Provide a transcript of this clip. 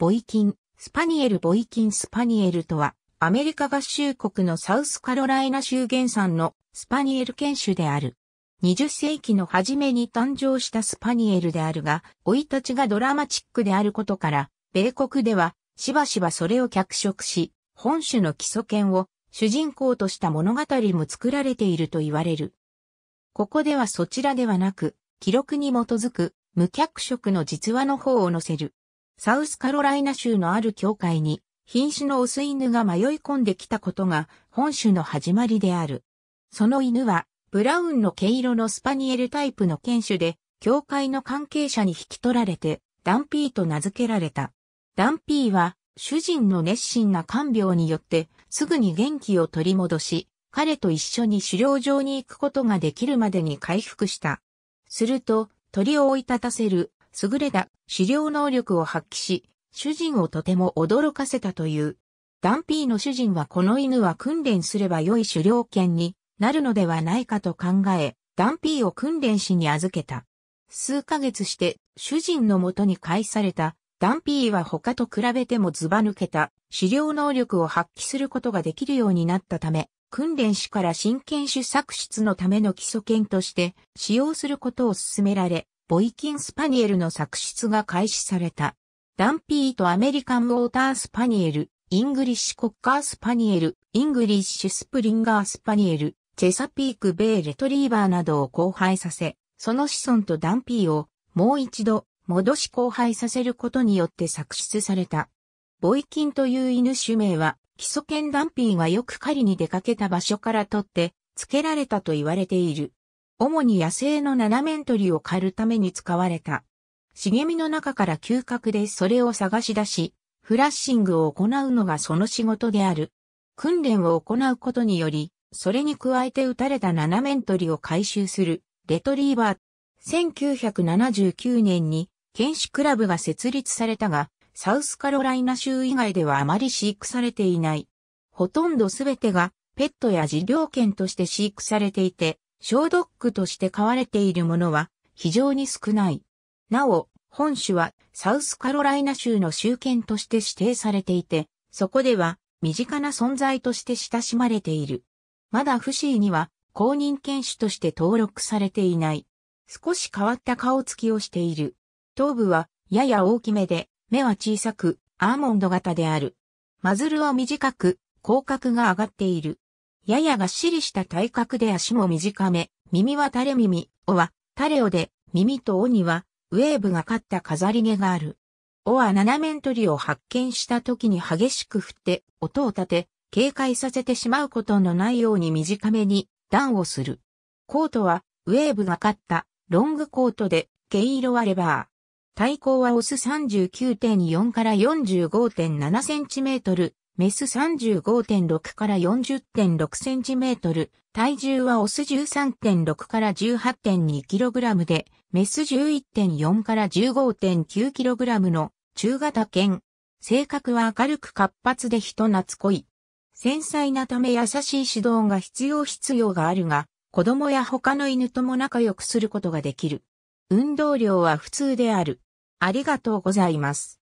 ボイキン、スパニエルボイキンスパニエルとは、アメリカ合衆国のサウスカロライナ州原産のスパニエル犬種である。20世紀の初めに誕生したスパニエルであるが、老い立ちがドラマチックであることから、米国では、しばしばそれを脚色し、本種の基礎犬を主人公とした物語も作られていると言われる。ここではそちらではなく、記録に基づく無脚色の実話の方を載せる。サウスカロライナ州のある教会に、瀕死のオス犬が迷い込んできたことが本州の始まりである。その犬は、ブラウンの毛色のスパニエルタイプの犬種で、教会の関係者に引き取られて、ダンピーと名付けられた。ダンピーは、主人の熱心な看病によって、すぐに元気を取り戻し、彼と一緒に狩猟場に行くことができるまでに回復した。すると、鳥を追い立たせる優れた狩猟能力を発揮し、主人をとても驚かせたという。ダンピーの主人はこの犬は訓練すれば良い狩猟犬になるのではないかと考え、ダンピーを訓練士に預けた。数ヶ月して主人のもとに返されたダンピーは他と比べてもズバ抜けた狩猟能力を発揮することができるようになったため、訓練士から真剣種作出のための基礎犬として使用することを勧められ、ボイキンスパニエルの作出が開始された。ダンピーとアメリカンウォータースパニエル、イングリッシュコッカースパニエル、イングリッシュスプリンガースパニエル、チェサピークベイレトリーバーなどを交配させ、その子孫とダンピーをもう一度戻し交配させることによって作出された。ボイキンという犬種名は基礎犬ダンピーがよく狩りに出かけた場所から取って付けられたと言われている。主に野生の斜面鳥を狩るために使われた。茂みの中から嗅覚でそれを探し出し、フラッシングを行うのがその仕事である。訓練を行うことにより、それに加えて撃たれた斜面鳥を回収する、レトリーバー。1979年に、剣士クラブが設立されたが、サウスカロライナ州以外ではあまり飼育されていない。ほとんどすべてがペットや事業犬として飼育されていて、小ドッとして飼われているものは非常に少ない。なお、本種はサウスカロライナ州の州犬として指定されていて、そこでは身近な存在として親しまれている。まだフシーには公認犬種として登録されていない。少し変わった顔つきをしている。頭部はやや大きめで、目は小さく、アーモンド型である。マズルは短く、口角が上がっている。ややがっしりした体格で足も短め、耳は垂れ耳、尾は、垂れ尾で、耳と尾には、ウェーブがかった飾り毛がある。尾は斜面鳥を発見した時に激しく振って、音を立て、警戒させてしまうことのないように短めに、段をする。コートは、ウェーブがかった、ロングコートで、毛色はレバー。体高はオス39.4から45.7センチメートル、メス35.6から40.6センチメートル、体重はオス13.6から18.2キログラムで、メス11.4から15.9キログラムの中型犬。性格は明るく活発で人懐っこい。繊細なため優しい指導が必要必要があるが、子供や他の犬とも仲良くすることができる。運動量は普通である。ありがとうございます。